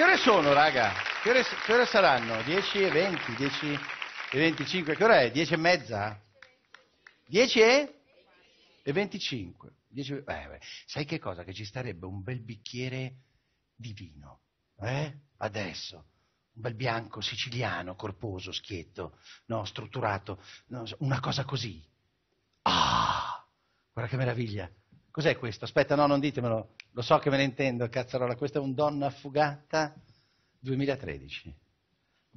Che ore sono, raga? Che ore, che ore saranno? 10 e 20, 10 e 25, che ora è? 10 e mezza? 10 e? e 25. 10, eh, beh. Sai che cosa? Che ci starebbe un bel bicchiere di vino, eh? Adesso. Un bel bianco siciliano, corposo, schietto, no, strutturato, no, una cosa così. Ah! Guarda che meraviglia! Cos'è questo? Aspetta, no, non ditemelo, lo so che me ne intendo, cazzarola, questo è un Donna affugata 2013.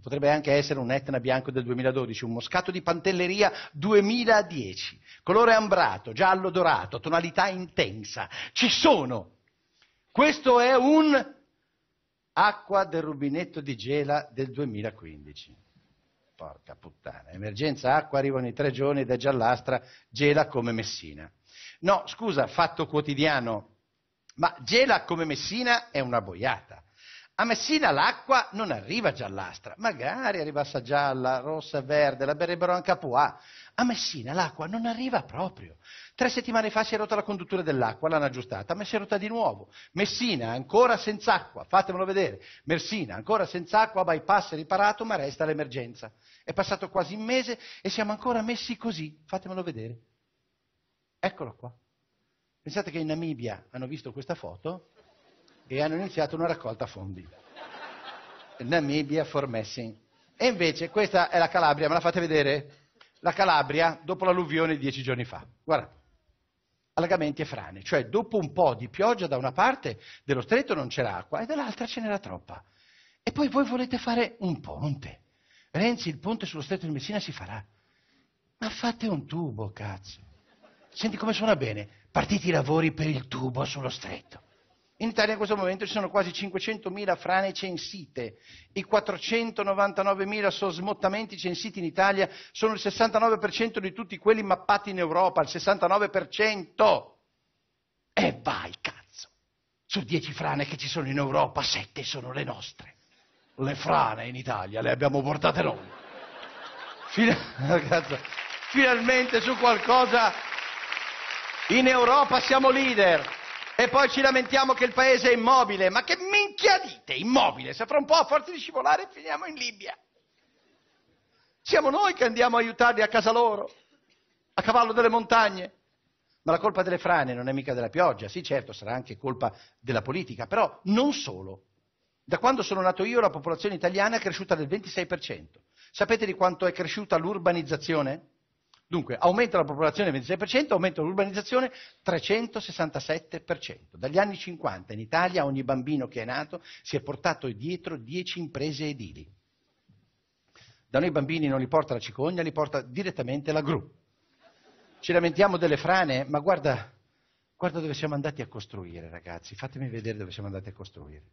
Potrebbe anche essere un Etna bianco del 2012, un moscato di pantelleria 2010, colore ambrato, giallo dorato, tonalità intensa. Ci sono! Questo è un acqua del rubinetto di Gela del 2015. Porca puttana, emergenza acqua arrivano i tre giorni ed è giallastra, Gela come Messina. No, scusa, fatto quotidiano. Ma Gela come Messina è una boiata. A Messina l'acqua non arriva giallastra, magari arrivasse gialla, rossa, verde, la berrebbero anche a Poà. A Messina l'acqua non arriva proprio. Tre settimane fa si è rotta la conduttura dell'acqua, l'hanno aggiustata, ma si è rotta di nuovo. Messina ancora senza acqua, fatemelo vedere. Messina ancora senza acqua, bypass riparato, ma resta l'emergenza. È passato quasi un mese e siamo ancora messi così, fatemelo vedere. Eccolo qua. Pensate che in Namibia hanno visto questa foto e hanno iniziato una raccolta fondi. Namibia for messing. E invece questa è la Calabria, me la fate vedere? La Calabria dopo l'alluvione dieci giorni fa. Guarda, allagamenti e frane, cioè dopo un po' di pioggia da una parte dello stretto non c'era acqua e dall'altra ce n'era troppa. E poi voi volete fare un ponte. Renzi, il ponte sullo stretto di Messina si farà. Ma fate un tubo, cazzo. Senti come suona bene, partiti i lavori per il tubo sullo stretto. In Italia in questo momento ci sono quasi 500.000 frane censite, i 499.000 smottamenti censiti in Italia sono il 69% di tutti quelli mappati in Europa, il 69%! E vai cazzo! Su 10 frane che ci sono in Europa, 7 sono le nostre. Le frane in Italia le abbiamo portate noi. Final... Finalmente su qualcosa in Europa siamo leader e poi ci lamentiamo che il paese è immobile. Ma che minchia dite, immobile? Se fra un po' a forza di scivolare finiamo in Libia. Siamo noi che andiamo a aiutarli a casa loro, a cavallo delle montagne. Ma la colpa delle frane non è mica della pioggia, sì certo sarà anche colpa della politica, però non solo. Da quando sono nato io la popolazione italiana è cresciuta del 26%. Sapete di quanto è cresciuta l'urbanizzazione? Dunque, aumenta la popolazione 26%, aumenta l'urbanizzazione 367%. Dagli anni 50 in Italia ogni bambino che è nato si è portato dietro 10 imprese edili. Da noi i bambini non li porta la cicogna, li porta direttamente la gru. Ci lamentiamo delle frane, ma guarda, guarda dove siamo andati a costruire, ragazzi. Fatemi vedere dove siamo andati a costruire.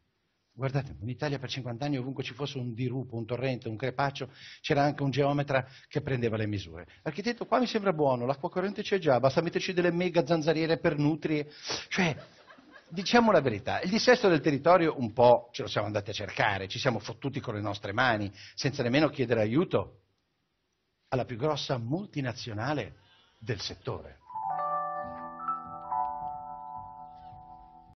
Guardate, in Italia per 50 anni ovunque ci fosse un dirupo, un torrente, un crepaccio, c'era anche un geometra che prendeva le misure. L'architetto qua mi sembra buono, l'acqua corrente c'è già, basta metterci delle mega zanzariere per nutrie. Cioè, diciamo la verità, il dissesto del territorio un po' ce lo siamo andati a cercare, ci siamo fottuti con le nostre mani, senza nemmeno chiedere aiuto alla più grossa multinazionale del settore.